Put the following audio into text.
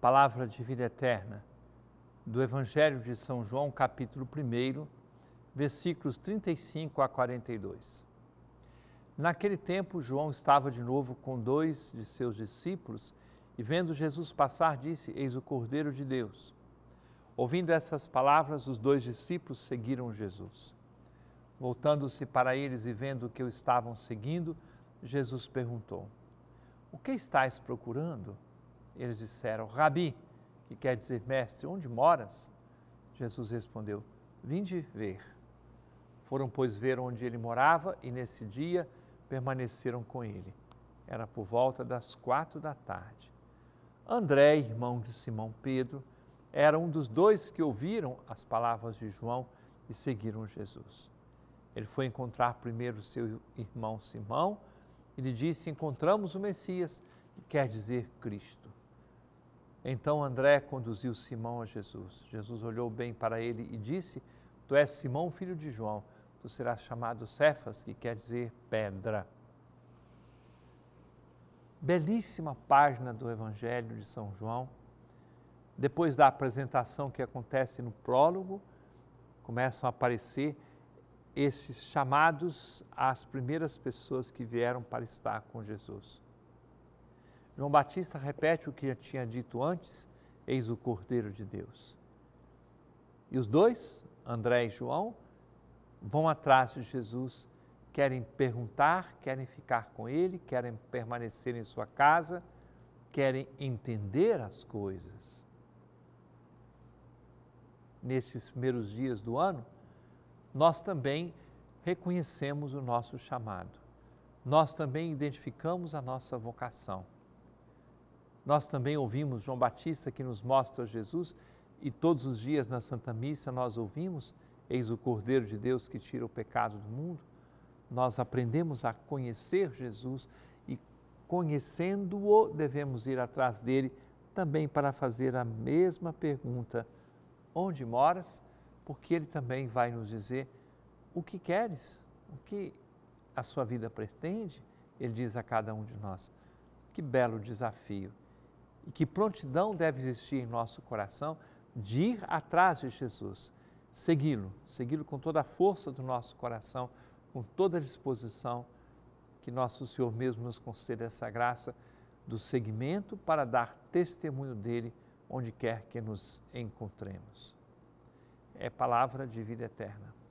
palavra de vida eterna, do Evangelho de São João, capítulo 1, versículos 35 a 42. Naquele tempo, João estava de novo com dois de seus discípulos e, vendo Jesus passar, disse: Eis o Cordeiro de Deus. Ouvindo essas palavras, os dois discípulos seguiram Jesus. Voltando-se para eles e vendo que o estavam seguindo, Jesus perguntou: O que estáis procurando? Eles disseram, Rabi, que quer dizer mestre, onde moras? Jesus respondeu, vinde ver. Foram, pois, ver onde ele morava e nesse dia permaneceram com ele. Era por volta das quatro da tarde. André, irmão de Simão Pedro, era um dos dois que ouviram as palavras de João e seguiram Jesus. Ele foi encontrar primeiro seu irmão Simão e lhe disse: Encontramos o Messias, que quer dizer Cristo. Então André conduziu Simão a Jesus. Jesus olhou bem para ele e disse: Tu és Simão, filho de João. Tu serás chamado Cefas, que quer dizer pedra. Belíssima página do Evangelho de São João. Depois da apresentação que acontece no prólogo, começam a aparecer esses chamados às primeiras pessoas que vieram para estar com Jesus. João Batista repete o que já tinha dito antes: Eis o Cordeiro de Deus. E os dois, André e João, vão atrás de Jesus, querem perguntar, querem ficar com ele, querem permanecer em sua casa, querem entender as coisas. Nesses primeiros dias do ano, nós também reconhecemos o nosso chamado, nós também identificamos a nossa vocação nós também ouvimos João Batista que nos mostra Jesus e todos os dias na Santa Missa nós ouvimos: Eis o Cordeiro de Deus que tira o pecado do mundo. Nós aprendemos a conhecer Jesus e, conhecendo-o, devemos ir atrás dele também para fazer a mesma pergunta: Onde moras? Porque ele também vai nos dizer o que queres, o que a sua vida pretende. Ele diz a cada um de nós. Que belo desafio! e que prontidão deve existir em nosso coração de ir atrás de Jesus, segui-lo, segui-lo com toda a força do nosso coração, com toda a disposição que nosso Senhor mesmo nos conceda essa graça do segmento para dar testemunho dele onde quer que nos encontremos. É palavra de vida eterna.